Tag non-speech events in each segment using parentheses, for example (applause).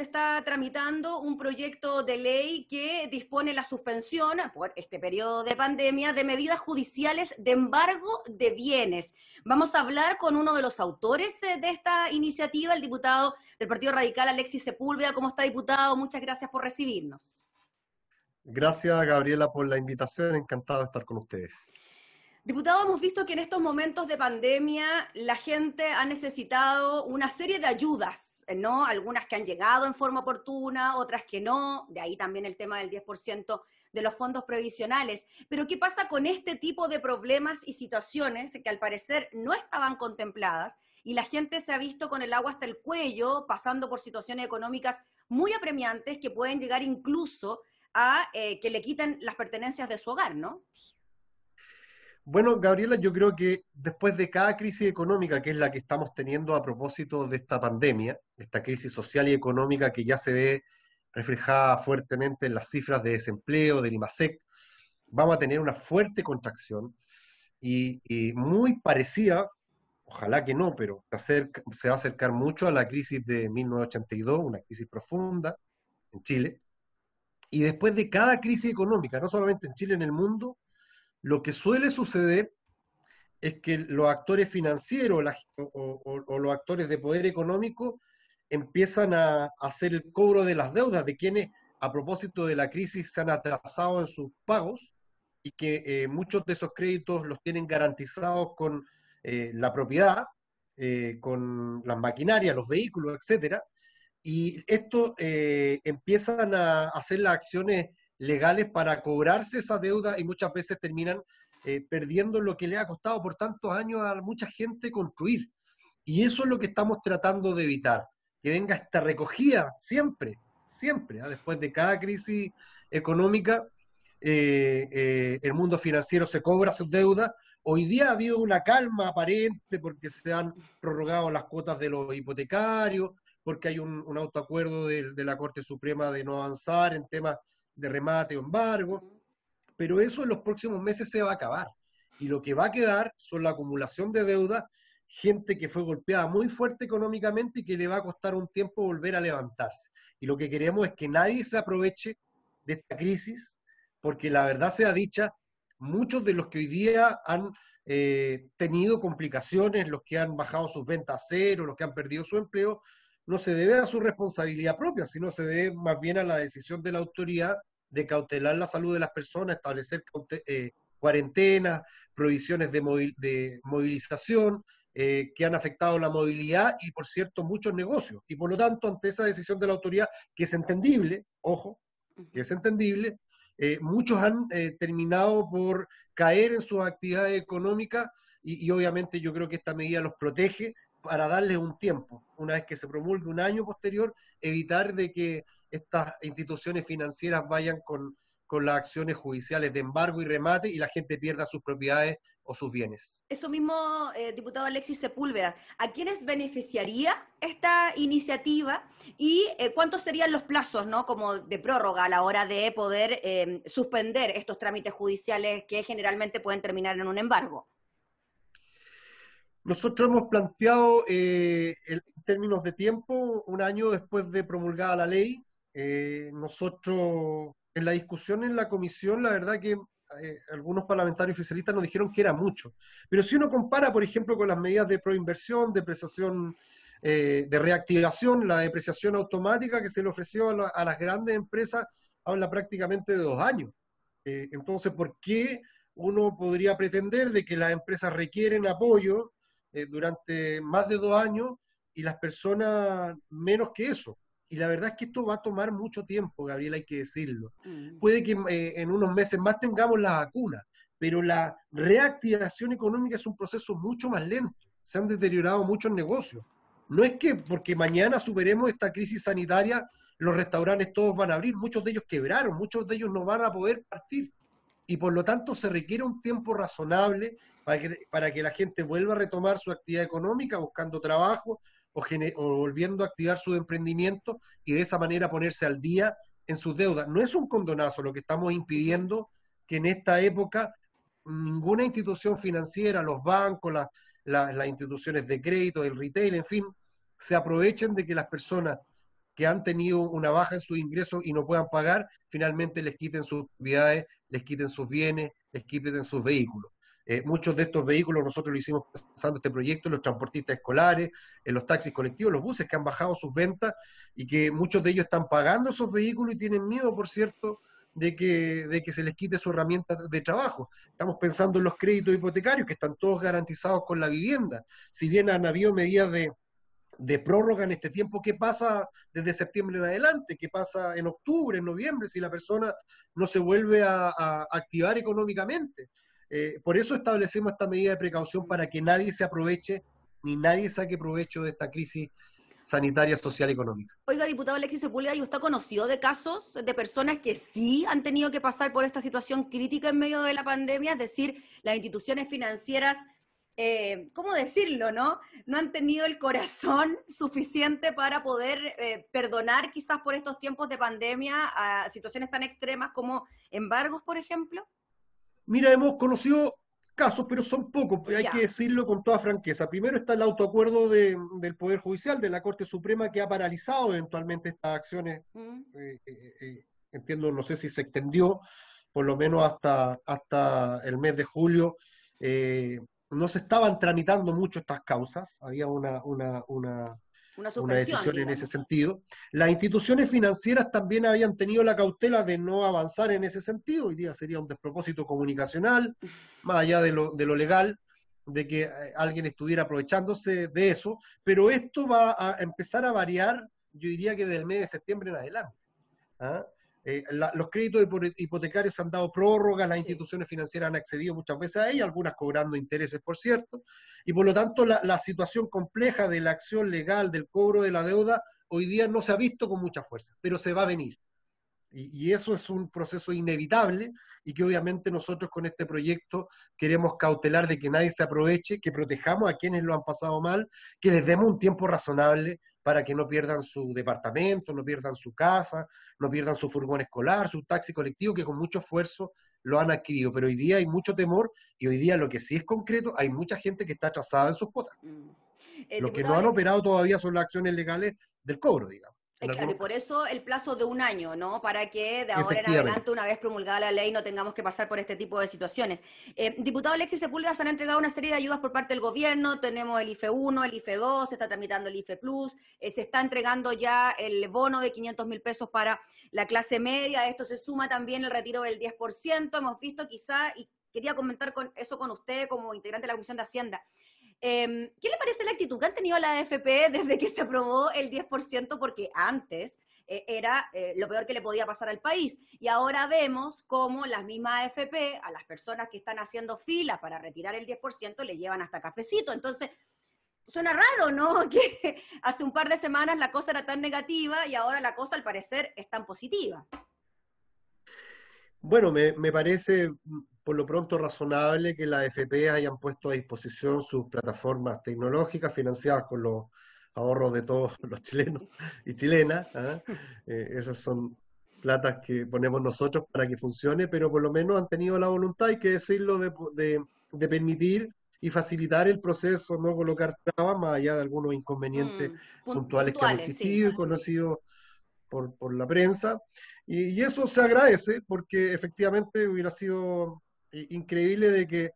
está tramitando un proyecto de ley que dispone la suspensión por este periodo de pandemia de medidas judiciales de embargo de bienes. Vamos a hablar con uno de los autores eh, de esta iniciativa, el diputado del Partido Radical Alexis Sepúlveda. ¿Cómo está, diputado? Muchas gracias por recibirnos. Gracias, Gabriela, por la invitación. Encantado de estar con ustedes. Diputado, hemos visto que en estos momentos de pandemia la gente ha necesitado una serie de ayudas, eh, ¿no? Algunas que han llegado en forma oportuna, otras que no, de ahí también el tema del 10% de los fondos previsionales. Pero ¿qué pasa con este tipo de problemas y situaciones que al parecer no estaban contempladas y la gente se ha visto con el agua hasta el cuello, pasando por situaciones económicas muy apremiantes que pueden llegar incluso a eh, que le quiten las pertenencias de su hogar, ¿no? Bueno, Gabriela, yo creo que después de cada crisis económica, que es la que estamos teniendo a propósito de esta pandemia, esta crisis social y económica que ya se ve reflejada fuertemente en las cifras de desempleo del IMASEC, vamos a tener una fuerte contracción y, muy parecida, ojalá que no, pero se, se va a acercar mucho a la crisis de 1982, una crisis profunda en Chile. Y después de cada crisis económica, no solamente en Chile, en el mundo, lo que suele suceder es que los actores financieros o, los actores de poder económico empiezan a, hacer el cobro de las deudas de quienes, a propósito de la crisis, se han atrasado en sus pagos y que eh, muchos de esos créditos los tienen garantizados con eh, la propiedad, eh, con las maquinarias, los vehículos, etcétera, y esto empiezan a hacer las acciones legales para cobrarse esa deuda y muchas veces terminan eh, perdiendo lo que le ha costado por tantos años a mucha gente construir. Y eso es lo que estamos tratando de evitar, que venga esta recogida siempre, siempre, ¿ah? después de cada crisis económica, eh, eh, el mundo financiero se cobra sus deudas. Hoy día ha habido una calma aparente porque se han prorrogado las cuotas de los hipotecarios, porque hay un, autoacuerdo de la Corte Suprema de no avanzar en temas de remate o embargo, pero eso en los próximos meses se va a acabar. Y lo que va a quedar son la acumulación de deuda, gente que fue golpeada muy fuerte económicamente y que le va a costar un tiempo volver a levantarse. Y lo que queremos es que nadie se aproveche de esta crisis, porque la verdad sea dicha, muchos de los que hoy día han eh, tenido complicaciones, los que han bajado sus ventas a cero, los que han perdido su empleo, no se debe a su responsabilidad propia, sino se debe más bien a la decisión de la autoridad de cautelar la salud de las personas, establecer eh, cuarentenas, provisiones de, movilización, eh, que han afectado la movilidad y, por cierto, muchos negocios. Y por lo tanto, ante esa decisión de la autoridad, que es entendible, ojo, que es entendible, eh, muchos han terminado por caer en sus actividades económicas y, y, obviamente yo creo que esta medida los protege para darles un tiempo, una vez que se promulgue un año posterior, evitar de que estas instituciones financieras vayan con, las acciones judiciales de embargo y remate y la gente pierda sus propiedades o sus bienes. Eso mismo, eh, diputado Alexis Sepúlveda, ¿a quiénes beneficiaría esta iniciativa y eh, cuántos serían los plazos ¿no? como de prórroga a la hora de poder eh, suspender estos trámites judiciales que generalmente pueden terminar en un embargo? Nosotros hemos planteado en términos de tiempo un año después de promulgada la ley, eh, nosotros, en la discusión en la comisión, la verdad que eh, algunos parlamentarios oficialistas nos dijeron que era mucho. Pero si uno compara, por ejemplo, con las medidas de proinversión, depreciación, eh, de reactivación, la depreciación automática que se le ofreció a, las grandes empresas, habla prácticamente de dos años. entonces, ¿por qué uno podría pretender de que las empresas requieren apoyo durante más de dos años y las personas menos que eso? Y la verdad es que esto va a tomar mucho tiempo, Gabriel, hay que decirlo. Mm. Puede que eh, en unos meses más tengamos la vacuna, pero la reactivación económica es un proceso mucho más lento. Se han deteriorado muchos negocios. No es que porque mañana superemos esta crisis sanitaria, los restaurantes todos van a abrir, muchos de ellos quebraron, muchos de ellos no van a poder partir. Y por lo tanto se requiere un tiempo razonable para para que la gente vuelva a retomar su actividad económica buscando trabajo, o, volviendo a activar su emprendimiento y de esa manera ponerse al día en sus deudas. No es un condonazo lo que estamos impidiendo que en esta época ninguna institución financiera, los bancos, las instituciones de crédito, el retail, en fin, se aprovechen de que las personas que han tenido una baja en sus ingresos y no puedan pagar, finalmente les quiten sus propiedades, les quiten sus bienes, les quiten sus vehículos. Eh, muchos de estos vehículos nosotros lo hicimos pensando este proyecto, los transportistas escolares, en eh, los taxis colectivos, los buses que han bajado sus ventas y que muchos de ellos están pagando esos vehículos y tienen miedo, por cierto, de que, de que se les quite su herramienta de trabajo. Estamos pensando en los créditos hipotecarios que están todos garantizados con la vivienda. Si bien han habido medidas de, prórroga en este tiempo, ¿qué pasa desde septiembre en adelante? ¿Qué pasa en octubre, en noviembre, si la persona no se vuelve a activar económicamente? Eh, por eso establecemos esta medida de precaución para que nadie se aproveche ni nadie saque provecho de esta crisis sanitaria, social y económica. Oiga, diputado Alexis Sepúlveda, ¿y usted conoció de casos de personas que sí han tenido que pasar por esta situación crítica en medio de la pandemia? Es decir, las instituciones financieras, eh, ¿cómo decirlo, no? No han tenido el corazón (laughs) suficiente para poder eh, perdonar quizás por estos tiempos de pandemia a situaciones tan extremas como embargos, por ejemplo. Mira, hemos conocido casos, pero son pocos, pues, hay que decirlo con toda franqueza. Primero está el autoacuerdo del Poder Judicial, de la Corte Suprema, que ha paralizado eventualmente estas acciones. Mm. Eh, eh, eh, entiendo, no sé si se extendió, por lo menos hasta, hasta el mes de julio. no se estaban tramitando mucho estas causas, había una, una una, decisión en ese sentido. Las instituciones financieras también habían tenido la cautela de no avanzar en ese sentido, hoy día sería un despropósito comunicacional, más allá de lo, de lo legal, de que eh, alguien estuviera aprovechándose de eso, pero esto va a empezar a variar, yo diría que del mes de septiembre en adelante. ¿ah? Eh, los créditos hipotecarios han dado prórroga, las instituciones financieras han accedido muchas veces a ellas, algunas cobrando intereses, por cierto, y por lo tanto la, situación compleja de la acción legal, del cobro de la deuda, hoy día no se ha visto con mucha fuerza, pero se va a venir. Y, y eso es un proceso inevitable y que obviamente nosotros con este proyecto queremos cautelar de que nadie se aproveche, que protejamos a quienes lo han pasado mal, que les demos un tiempo razonable para que no pierdan su departamento, no pierdan su casa, no pierdan su furgón escolar, su taxi colectivo, que con mucho esfuerzo lo han adquirido. Pero hoy día hay mucho temor y hoy día lo que sí es concreto, hay mucha gente que está atrasada en sus cuotas. Mm. Eh, lo que no han operado todavía son las acciones legales del cobro, digamos y por eso el plazo de un año, ¿no? Para que de ahora en adelante, una vez promulgada la ley, no tengamos que pasar por este tipo de situaciones. Eh, diputado Alexis Sepúlveda, se han entregado una serie de ayudas por parte del gobierno, tenemos el IFE 1, el IFE 2, se está tramitando el IFE Plus, eh, se está entregando ya el bono de 500 mil pesos para la clase media, esto se suma también el retiro del 10%, hemos visto quizá, y quería comentar con eso con usted como integrante de la Comisión de Hacienda, Em, ¿Qué le parece la actitud que han tenido la AFP desde que se aprobó el 10%? Porque antes eh, era eh, lo peor que le podía pasar al país. Y ahora vemos cómo las mismas AFP, a las personas que están haciendo fila para retirar el 10%, le llevan hasta cafecito. Entonces, suena raro, ¿no? (laughs) Que hace un par de semanas la cosa era tan negativa y ahora la cosa al parecer es tan positiva. Bueno, me parece por lo pronto razonable que la FP hayan puesto a disposición sus plataformas tecnológicas financiadas con los ahorros de todos (laughs) los chilenos y chilenas. ¿ah? (laughs) Eh, esas son platas que ponemos nosotros para que funcione, pero por lo menos han tenido la voluntad, hay que decirlo, de, de, permitir y facilitar el proceso, no colocar trabas más allá de algunos inconvenientes mm, puntuales, que han existido y conocidos por, por, la prensa. y, eso se agradece porque efectivamente hubiera sido increíble de que,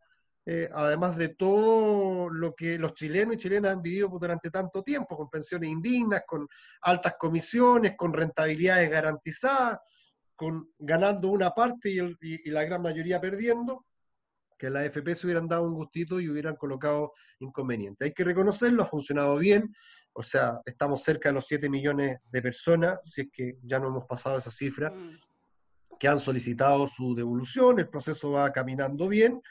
eh, además de todo lo que los chilenos y chilenas han vivido pues, durante tanto tiempo, con pensiones indignas, con altas comisiones, con rentabilidades garantizadas, con, ganando una parte y, la gran mayoría perdiendo, que la AFP se hubieran dado un gustito y hubieran colocado inconveniente. Hay que reconocerlo, ha funcionado bien, o sea, estamos cerca de los 7 millones de personas, si es que ya no hemos pasado esa cifra, mm que han solicitado su devolución, el proceso va caminando bien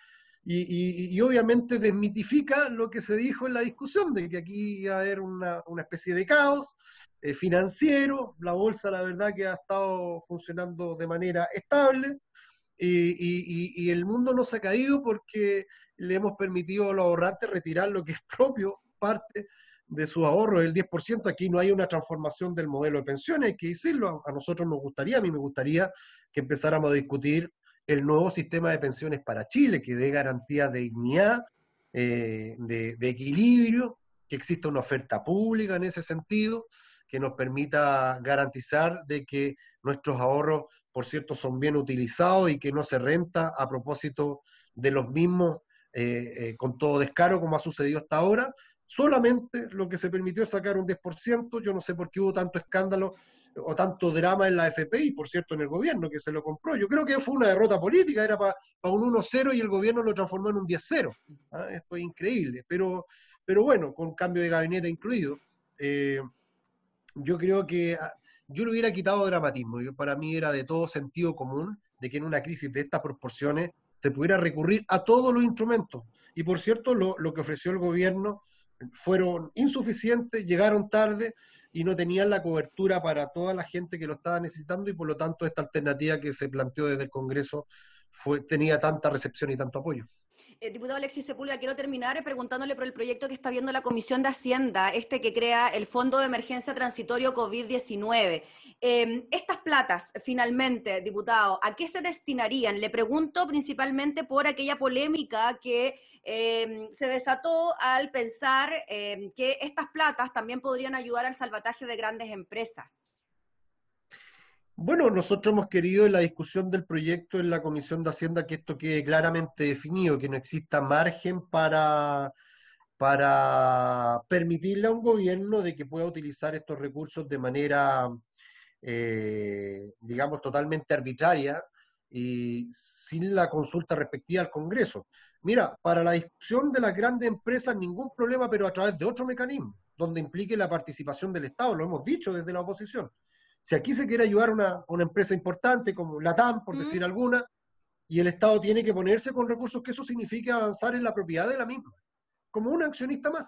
y, obviamente desmitifica lo que se dijo en la discusión, de que aquí va a haber una, especie de caos eh, financiero, la bolsa la verdad que ha estado funcionando de manera estable y, el mundo no se ha caído porque le hemos permitido al los retirar lo que es propio, parte de su ahorro, el 10%, aquí no hay una transformación del modelo de pensiones, hay que decirlo, a nosotros nos gustaría, a mí me gustaría que empezáramos a discutir el nuevo sistema de pensiones para Chile, que dé garantía de dignidad, eh, de, equilibrio, que exista una oferta pública en ese sentido, que nos permita garantizar de que nuestros ahorros, por cierto, son bien utilizados y que no se renta a propósito de los mismos eh, eh, con todo descaro como ha sucedido hasta ahora. Solamente lo que se permitió es sacar un 10%, yo no sé por qué hubo tanto escándalo o tanto drama en la FPI, por cierto, en el gobierno que se lo compró. Yo creo que fue una derrota política, era para un 1-0 y el gobierno lo transformó en un 10-0. ¿ah? Esto es increíble, pero, pero bueno, con cambio de gabinete incluido. Eh, yo creo que ah, yo le hubiera quitado dramatismo. Yo, para mí era de todo sentido común de que en una crisis de estas proporciones se pudiera recurrir a todos los instrumentos. Y por cierto, lo que ofreció el gobierno fueron insuficientes, llegaron tarde y no tenían la cobertura para toda la gente que lo estaba necesitando y por lo tanto esta alternativa que se planteó desde el Congreso fue, tenía tanta recepción y tanto apoyo. Eh, diputado Alexis Sepúlveda, quiero terminar eh, preguntándole por el proyecto que está viendo la Comisión de Hacienda, este que crea el Fondo de Emergencia Transitorio COVID-19. Em, estas platas, finalmente, diputado, ¿a qué se destinarían? Le pregunto principalmente por aquella polémica que em, se desató al pensar em, que estas platas también podrían ayudar al salvataje de grandes empresas. Bueno, nosotros hemos querido en la discusión del proyecto en la Comisión de Hacienda que esto quede claramente definido, que no exista margen para, permitirle a un gobierno de que pueda utilizar estos recursos de manera, eh, digamos, totalmente arbitraria y sin la consulta respectiva al Congreso. Mira, para la discusión de las grandes empresas ningún problema, pero a través de otro mecanismo, donde implique la participación del Estado, lo hemos dicho desde la oposición. Si aquí se quiere ayudar a una, empresa importante como Latam, por decir alguna, y el Estado tiene que ponerse con recursos, que eso significa avanzar en la propiedad de la misma, como un accionista más.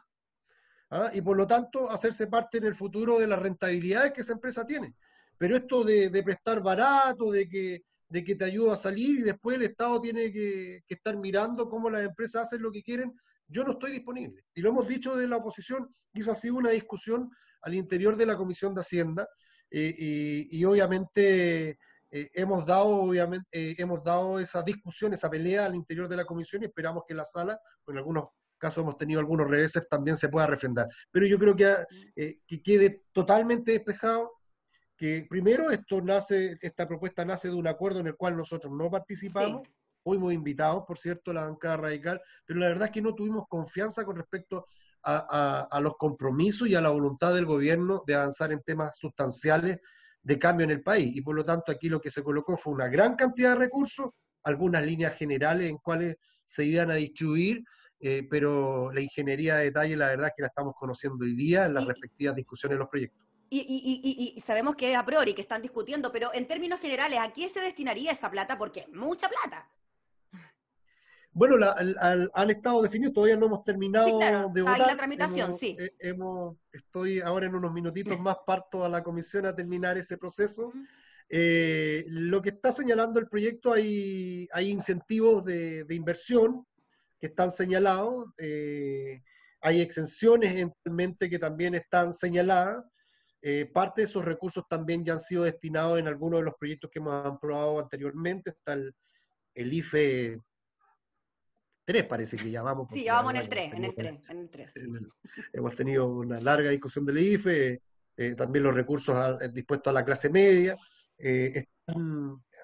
¿ah? Y por lo tanto, hacerse parte en el futuro de las rentabilidades que esa empresa tiene. Pero esto de, prestar barato, de que, te ayuda a salir y después el Estado tiene que, estar mirando cómo las empresas hacen lo que quieren, yo no estoy disponible. Y lo hemos dicho de la oposición, quizás ha sido una discusión al interior de la Comisión de Hacienda, y, obviamente eh, hemos, dado, obviamente eh, hemos dado esa discusión, esa pelea al interior de la comisión y esperamos que la sala, en algunos casos hemos tenido algunos reveses, también se pueda refrendar. Pero yo creo que, ah, eh, que quede totalmente despejado que primero esto nace, esta propuesta nace de un acuerdo en el cual nosotros no participamos, hoy fuimos invitados, por cierto, la bancada radical, pero la verdad es que no tuvimos confianza con respecto a, los compromisos y a la voluntad del gobierno de avanzar en temas sustanciales de cambio en el país. Y por lo tanto aquí lo que se colocó fue una gran cantidad de recursos, algunas líneas generales en cuales se iban a distribuir, eh, pero la ingeniería de detalle la verdad es que la estamos conociendo hoy día en las respectivas discusiones de los proyectos. Y, sabemos que es a priori que están discutiendo, pero en términos generales, ¿a qué se destinaría esa plata? Porque es mucha plata. Bueno, han estado definidos, todavía no hemos terminado de la tramitación, sí. Eh, hemos, estoy ahora en unos minutitos más, parto a la comisión a terminar ese proceso. Eh, lo que está señalando el proyecto, hay, hay incentivos de, inversión que están señalados, eh, hay exenciones en mente que también están señaladas. parte de esos recursos también ya han sido destinados en algunos de los proyectos que hemos aprobado anteriormente. Está el IFE 3 parece que llamamos. Sí, vamos en el 3, en el 3, Hemos tenido una larga discusión del IFE, eh, también los recursos eh, dispuestos a la clase media. Eh,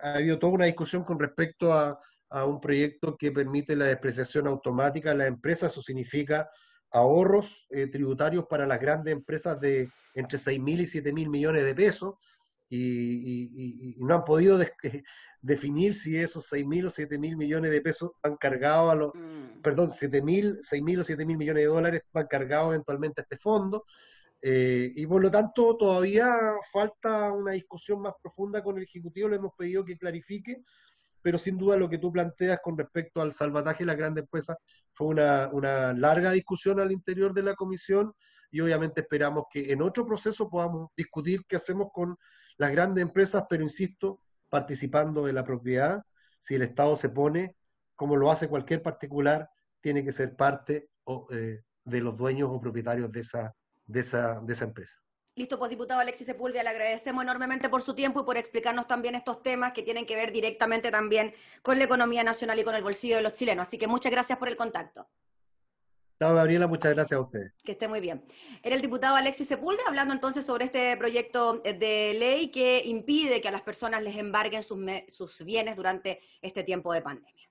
ha habido toda una discusión con respecto a, un proyecto que permite la despreciación automática de las empresas, eso significa ahorros tributarios para las grandes empresas de entre 6.000 y 7.000 millones de pesos, y, no han podido eh, definir si esos 6.000 o 7.000 millones de pesos van cargados a los, mm. perdón, 7.000, 6.000 o 7.000 millones de dólares van cargados eventualmente a este fondo. Eh, y por lo tanto, todavía falta una discusión más profunda con el Ejecutivo, le hemos pedido que clarifique, pero sin duda lo que tú planteas con respecto al salvataje de las grandes empresas fue una larga discusión al interior de la comisión y obviamente esperamos que en otro proceso podamos discutir qué hacemos con las grandes empresas, pero insisto, participando de la propiedad, si el Estado se pone, como lo hace cualquier particular, tiene que ser parte eh, de los dueños o propietarios de esa, de esa empresa. Listo, pues diputado Alexis Sepúlveda, le agradecemos enormemente por su tiempo y por explicarnos también estos temas que tienen que ver directamente también con la economía nacional y con el bolsillo de los chilenos. Así que muchas gracias por el contacto diputado Gabriela, muchas gracias a usted. Que esté muy bien. Era el diputado Alexis Sepúlveda hablando entonces sobre este proyecto eh, de ley que impide que a las personas les embarguen sus bienes durante este tiempo de pandemia.